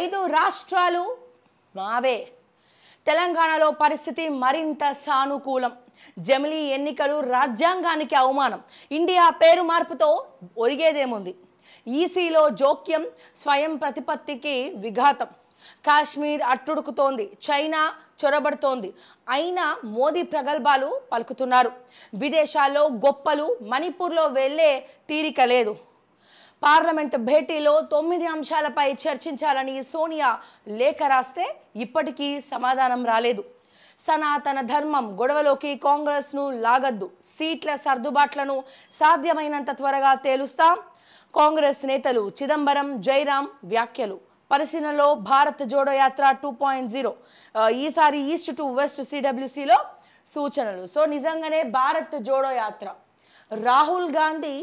ఐదు రాష్ట్రాలు మావే తెలంగాణలో పరిస్థితి మరింత సానుకూలం జమిలీ ఎన్నికలు రాజ్యాంగానికి అవమానం ఇండియా పేరు మార్పుతో ఒరిగేదేముంది ఈసీలో జోక్యం స్వయం ప్రతిపత్తికి విఘాతం కాశ్మీర్ అట్టుడుకుతోంది చైనా చొరబడుతోంది అయినా మోదీ ప్రగల్భాలు పలుకుతున్నారు విదేశాల్లో గొప్పలు మణిపూర్లో వెళ్ళే తీరిక లేదు పార్లమెంట్ భేటీలో తొమ్మిది అంశాలపై చర్చించాలని సోనియా లేఖ రాస్తే ఇప్పటికీ సమాధానం రాలేదు సనాతన ధర్మం గొడవలోకి కాంగ్రెస్ను లాగద్దు సీట్ల సర్దుబాట్లను సాధ్యమైనంత త్వరగా తేలుస్తాం కాంగ్రెస్ నేతలు చిదంబరం జైరాం వ్యాఖ్యలు పరిశీలనలో Bharat Jodo Yatra two point zero ఈసారి ఈస్ట్ టు వెస్ట్ సిడబ్ల్యూసిలో సూచనలు సో నిజంగానే భారత్ జోడో యాత్ర రాహుల్ గాంధీ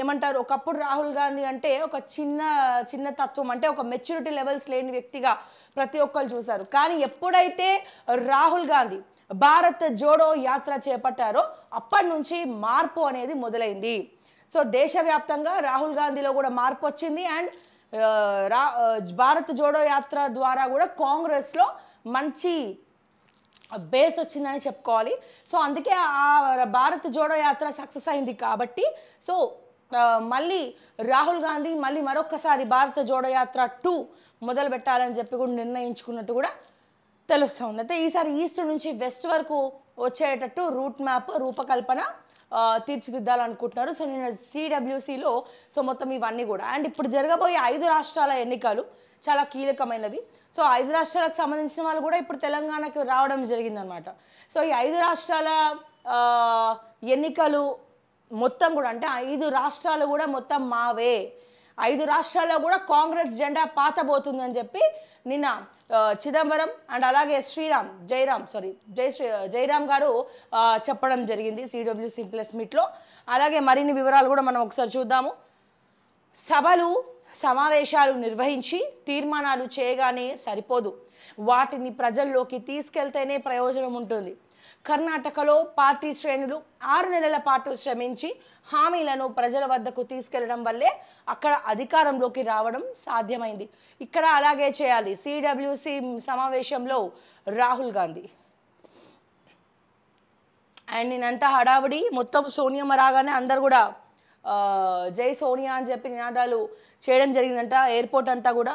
ఏమంటారు ఒకప్పుడు రాహుల్ గాంధీ అంటే ఒక చిన్న చిన్న తత్వం అంటే ఒక మెచ్యూరిటీ లెవెల్స్ లేని వ్యక్తిగా ప్రతి ఒక్కరు చూశారు కానీ ఎప్పుడైతే రాహుల్ గాంధీ భారత్ జోడో యాత్ర చేపట్టారో అప్పటి నుంచి మార్పు అనేది మొదలైంది సో దేశవ్యాప్తంగా రాహుల్ గాంధీలో కూడా మార్పు వచ్చింది అండ్ రా భారత్ జోడో యాత్ర ద్వారా కూడా కాంగ్రెస్లో మంచి బేస్ వచ్చిందని చెప్పుకోవాలి సో అందుకే ఆ భారత్ జోడో యాత్ర సక్సెస్ అయింది కాబట్టి సో మళ్ళీ రాహుల్ గాంధీ మళ్ళీ మరొకసారి భారత జోడో యాత్ర టూ మొదలు పెట్టాలని చెప్పి కూడా నిర్ణయించుకున్నట్టు కూడా ఉంది అయితే ఈసారి ఈస్ట్ నుంచి వెస్ట్ వరకు వచ్చేటట్టు రూట్ మ్యాప్ రూపకల్పన తీర్చిదిద్దాలనుకుంటున్నారు సో నేను సిడబ్ల్యూసిలో సో మొత్తం ఇవన్నీ కూడా అండ్ ఇప్పుడు జరగబోయే ఐదు రాష్ట్రాల ఎన్నికలు చాలా కీలకమైనవి సో ఐదు రాష్ట్రాలకు సంబంధించిన వాళ్ళు కూడా ఇప్పుడు తెలంగాణకు రావడం జరిగిందనమాట సో ఈ ఐదు రాష్ట్రాల ఎన్నికలు మొత్తం కూడా అంటే ఐదు రాష్ట్రాలు కూడా మొత్తం మావే ఐదు రాష్ట్రాల్లో కూడా కాంగ్రెస్ జెండా పాతబోతుందని చెప్పి నిన్న చిదంబరం అండ్ అలాగే శ్రీరామ్ జయరామ్ సారీ జై శ్రీ జయరామ్ గారు చెప్పడం జరిగింది సిడబ్ల్యూ సింప్లెస్ మీట్లో అలాగే మరిన్ని వివరాలు కూడా మనం ఒకసారి చూద్దాము సభలు సమావేశాలు నిర్వహించి తీర్మానాలు చేయగానే సరిపోదు వాటిని ప్రజల్లోకి తీసుకెళ్తేనే ప్రయోజనం ఉంటుంది కర్ణాటకలో పార్టీ శ్రేణులు ఆరు నెలల పాటు శ్రమించి హామీలను ప్రజల వద్దకు తీసుకెళ్లడం వల్లే అక్కడ అధికారంలోకి రావడం సాధ్యమైంది ఇక్కడ అలాగే చేయాలి సిడబ్ల్యూసి సమావేశంలో రాహుల్ గాంధీ అండ్ నేనంత హడావుడి మొత్తం సోనియా రాగానే అందరు కూడా జై సోనియా అని చెప్పి నినాదాలు చేయడం జరిగిందంట ఎయిర్పోర్ట్ అంతా కూడా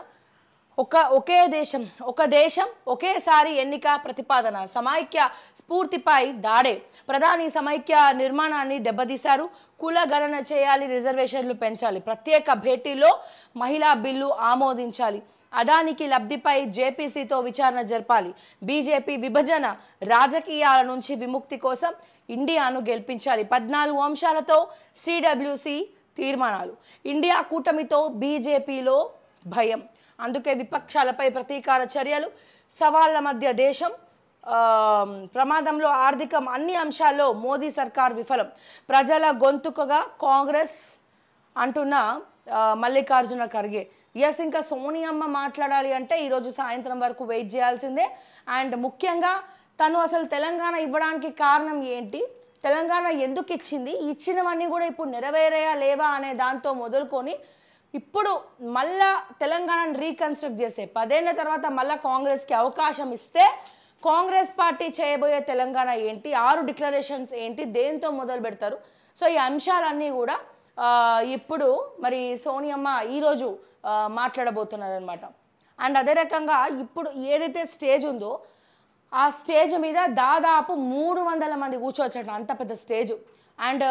ఒక ఒకే దేశం ఒక దేశం ఒకేసారి ఎన్నిక ప్రతిపాదన సమైక్య స్ఫూర్తిపై దాడే ప్రధాని సమైక్య నిర్మాణాన్ని దెబ్బతీశారు కుల గణన చేయాలి రిజర్వేషన్లు పెంచాలి ప్రత్యేక భేటీలో మహిళా బిల్లు ఆమోదించాలి అదానికి లబ్ధిపై జేపీసీతో విచారణ జరపాలి బీజేపీ విభజన రాజకీయాల నుంచి విముక్తి కోసం ఇండియాను గెలిపించాలి పద్నాలుగు అంశాలతో సిడబ్ల్యూసి తీర్మానాలు ఇండియా కూటమితో బీజేపీలో భయం అందుకే విపక్షాలపై ప్రతీకార చర్యలు సవాళ్ల మధ్య దేశం ప్రమాదంలో ఆర్థికం అన్ని అంశాల్లో మోదీ సర్కార్ విఫలం ప్రజల గొంతుకగా కాంగ్రెస్ అంటున్న మల్లికార్జున ఖర్గే ఎస్ ఇంకా సోనియమ్మ మాట్లాడాలి అంటే ఈరోజు సాయంత్రం వరకు వెయిట్ చేయాల్సిందే అండ్ ముఖ్యంగా తను అసలు తెలంగాణ ఇవ్వడానికి కారణం ఏంటి తెలంగాణ ఎందుకు ఇచ్చింది ఇచ్చినవన్నీ కూడా ఇప్పుడు నెరవేరయా లేవా అనే దాంతో మొదలుకొని ఇప్పుడు మళ్ళా తెలంగాణను రీకన్స్ట్రక్ట్ చేసే పదేళ్ల తర్వాత మళ్ళా కాంగ్రెస్కి అవకాశం ఇస్తే కాంగ్రెస్ పార్టీ చేయబోయే తెలంగాణ ఏంటి ఆరు డిక్లరేషన్స్ ఏంటి దేంతో మొదలు పెడతారు సో ఈ అంశాలన్నీ కూడా ఇప్పుడు మరి సోనియమ్మ ఈరోజు మాట్లాడబోతున్నారనమాట అండ్ అదే రకంగా ఇప్పుడు ఏదైతే స్టేజ్ ఉందో ఆ స్టేజ్ మీద దాదాపు మూడు వందల మంది కూర్చోవచ్చు అంత పెద్ద స్టేజ్ అండ్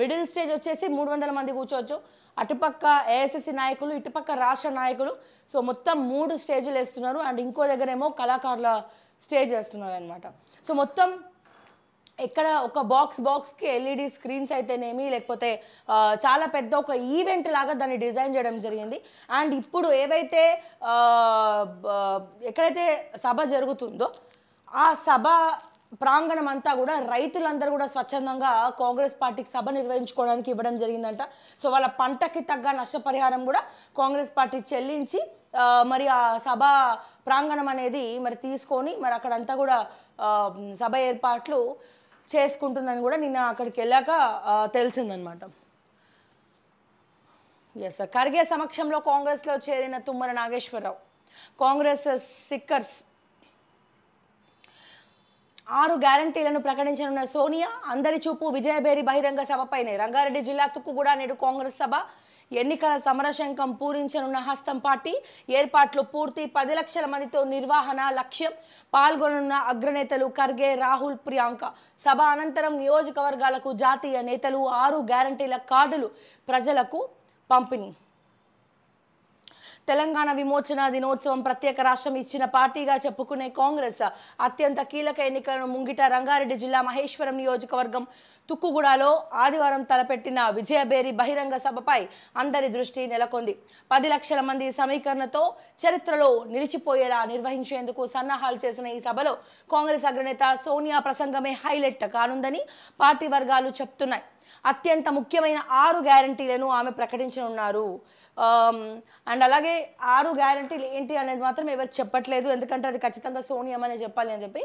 మిడిల్ స్టేజ్ వచ్చేసి మూడు వందల మంది కూర్చోవచ్చు అటుపక్క ఏఎస్ఎస్సి నాయకులు ఇటుపక్క రాష్ట్ర నాయకులు సో మొత్తం మూడు స్టేజ్లు వేస్తున్నారు అండ్ ఇంకో దగ్గరేమో కళాకారుల స్టేజ్ వేస్తున్నారు అనమాట సో మొత్తం ఎక్కడ ఒక బాక్స్ బాక్స్కి ఎల్ఈడి e స్క్రీన్స్ అయితేనేమి లేకపోతే చాలా పెద్ద ఒక ఈవెంట్ లాగా దాన్ని డిజైన్ చేయడం జరిగింది అండ్ ఇప్పుడు ఏవైతే ఎక్కడైతే సభ జరుగుతుందో ఆ సభ ప్రాంగణం అంతా కూడా రైతులందరూ కూడా స్వచ్ఛందంగా కాంగ్రెస్ పార్టీకి సభ నిర్వహించుకోవడానికి ఇవ్వడం జరిగిందంట సో వాళ్ళ పంటకి తగ్గ నష్టపరిహారం కూడా కాంగ్రెస్ పార్టీ చెల్లించి మరి ఆ సభ ప్రాంగణం అనేది మరి తీసుకొని మరి అక్కడంతా కూడా సభ ఏర్పాట్లు చేసుకుంటుందని కూడా నిన్న అక్కడికి వెళ్ళాక తెలిసిందనమాట ఎస్ ఖర్గే సమక్షంలో కాంగ్రెస్లో చేరిన తుమ్మర నాగేశ్వరరావు కాంగ్రెస్ సిక్కర్స్ ఆరు గ్యారంటీలను ప్రకటించనున్న సోనియా అందరి చూపు విజయభేరి బహిరంగ సభపైనే రంగారెడ్డి జిల్లా కూడా నేడు కాంగ్రెస్ సభ ఎన్నికల సమరశంకం పూరించనున్న హస్తం పార్టీ ఏర్పాట్లు పూర్తి పది లక్షల మందితో నిర్వహణ లక్ష్యం పాల్గొనున్న అగ్రనేతలు ఖర్గే రాహుల్ ప్రియాంక సభ అనంతరం నియోజకవర్గాలకు జాతీయ నేతలు ఆరు గ్యారంటీల కార్డులు ప్రజలకు పంపిణీ తెలంగాణ విమోచన దినోత్సవం ప్రత్యేక రాష్ట్రం ఇచ్చిన పార్టీగా చెప్పుకునే కాంగ్రెస్ అత్యంత కీలక ఎన్నికలను ముంగిట రంగారెడ్డి జిల్లా మహేశ్వరం నియోజకవర్గం తుక్కుగూడలో ఆదివారం తలపెట్టిన విజయబేరి బహిరంగ సభపై అందరి దృష్టి నెలకొంది పది లక్షల మంది సమీకరణతో చరిత్రలో నిలిచిపోయేలా నిర్వహించేందుకు సన్నాహాలు చేసిన ఈ సభలో కాంగ్రెస్ అగ్రనేత సోనియా ప్రసంగమే హైలైట్ కానుందని పార్టీ వర్గాలు చెప్తున్నాయి అత్యంత ముఖ్యమైన ఆరు గ్యారంటీలను ఆమె ప్రకటించి ఉన్నారు అండ్ అలాగే ఆరు గ్యారంటీలు ఏంటి అనేది మాత్రం ఎవరు చెప్పట్లేదు ఎందుకంటే అది ఖచ్చితంగా సోనియామనే చెప్పాలి అని చెప్పి